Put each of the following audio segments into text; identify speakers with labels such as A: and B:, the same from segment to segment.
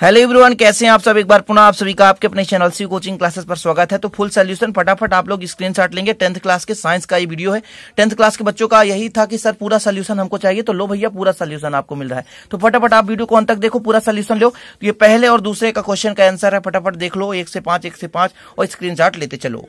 A: hello everyone कैसे हैं आप सब एक बार पुनः आप सभी का आपके अपने चैनल सी कोचिंग क्लासेस पर स्वागत है तो फुल सोल्यूशन फटाफट आप लोग स्क्रीनशॉट लेंगे टेंथ क्लास के साइंस का ये वीडियो है टेंथ क्लास के बच्चों का यही था कि सर पूरा सोल्यूशन हमको चाहिए तो लो भैया पूरा सोल्यूशन आपको मिल रहा है तो फटाफट आप वीडियो को अंत तक देखो पूरा सोल्यूशन लो ये पहले और दूसरे का क्वेश्चन का आंसर है फटाफट देख लो एक से पांच एक से पांच और स्क्रीन लेते चलो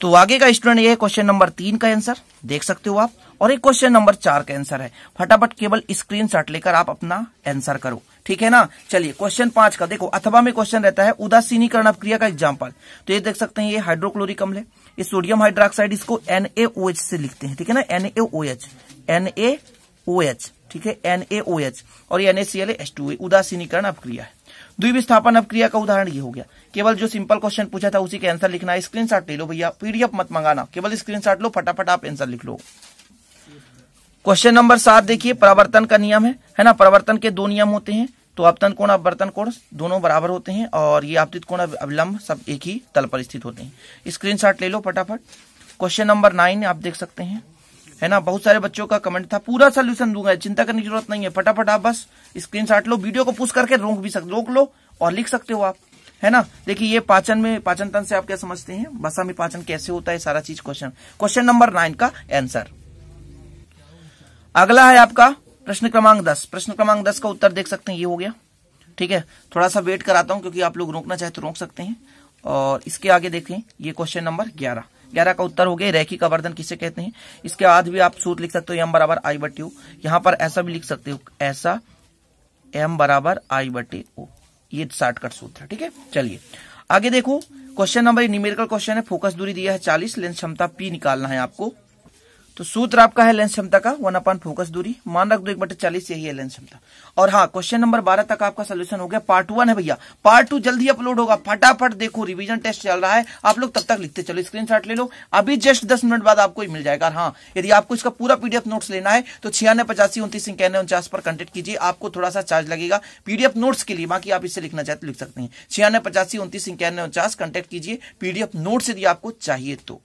A: तो आगे का स्टूडेंट ये है क्वेश्चन नंबर तीन का आंसर देख सकते हो आप और एक क्वेश्चन नंबर चार का आंसर है फटाफट केवल स्क्रीन लेकर आप अपना आंसर करो ठीक है ना चलिए क्वेश्चन पांच का देखो अथवा में क्वेश्चन रहता है उदासीनीकरण अपक्रिया का एग्जाम्पल तो ये देख सकते हैं ये हाइड्रोक्लोरिक अम्ल है ये सोडियम हाइड्रोक्साइड इसको NaOH से लिखते हैं ठीक है ना एनएओएच NaOH ठीक है एनएओएच और ये NaCl एस टू उदासीनीकरण अपक्रिया है द्विविस्थापन अपक्रिया का उदाहरण ये हो गया केवल जो सिंपल क्वेश्चन पूछा था उसी के आंसर लिखना है स्क्रीन ले लो भैया पीडीएफ मत मंगाना केवल स्क्रीन लो फटाफट आप आंसर लिख लो क्वेश्चन नंबर सात देखिए परावर्तन का नियम है है ना परावर्तन के दो नियम होते हैं तो अपतन कोण अपवर्तन कोण दोनों बराबर होते हैं और ये आपतित कोण अविलंब सब एक ही तल पर स्थित होते हैं स्क्रीन ले लो फटाफट क्वेश्चन नंबर नाइन आप देख सकते हैं है ना बहुत सारे बच्चों का कमेंट था पूरा सोल्यूशन दूंगा चिंता करने की जरूरत नहीं है फटाफट आप बस स्क्रीन लो वीडियो को पुश करके रोक भी सकते रोक लो और लिख सकते हो आप है ना देखिए ये पाचन में पाचन तंत्र से आप क्या समझते हैं बसा में पाचन कैसे होता है सारा चीज क्वेश्चन क्वेश्चन नंबर नाइन का आंसर अगला है आपका प्रश्न क्रमांक दस प्रश्न क्रमांक दस का उत्तर देख सकते हैं ये हो गया ठीक है थोड़ा सा वेट कराता हूं क्योंकि आप लोग रोकना चाहे तो रोक सकते हैं और इसके आगे देखें ये क्वेश्चन नंबर ग्यारह ग्यारह का उत्तर हो गया रेखी का वर्धन किसे कहते हैं इसके बाद भी आप सूत्र लिख सकते हो एम बराबर आई बटे ओ यहां पर ऐसा भी लिख सकते हो ऐसा एम बराबर आई बटे ओ ये शार्टकट सूत्र ठीक है चलिए आगे देखो क्वेश्चन नंबर न्यूमेरिकल क्वेश्चन है फोकस दूरी दिया है चालीस लेंस क्षमता पी निकालना है आपको तो सूत्र आपका है लेंस क्षमता का वन अपान फोकस दूरी मान रख दो एक बटे चालीस यही है लेंस क्षमता और हाँ क्वेश्चन नंबर बारह तक आपका सोल्यूशन हो गया पार्ट वन है भैया पार्ट टू जल्दी अपलोड होगा फटाफट देखो रिवीजन टेस्ट चल रहा है आप लोग तब तक लिखते चलो स्क्रीन ले लो अभी जस्ट दस मिनट बाद आपको मिल जाएगा हाँ यदि आपको इसका पूरा पीडीएफ नोट्स लेना है तो छियानवे पचासी उन्तीस इक्यानवे उनचास पर कंटेक्ट कीजिए आपको थोड़ा सा चार्ज लगेगा पीडीएफ नोट्स के लिए बाकी आप इससे लिखना चाहते तो लिख सकते हैं छियानवे पचासी उन्तीस इक्यानवे उनचास कंटेक्ट कीजिए पीडीएफ नोट्स यदि आपको चाहिए तो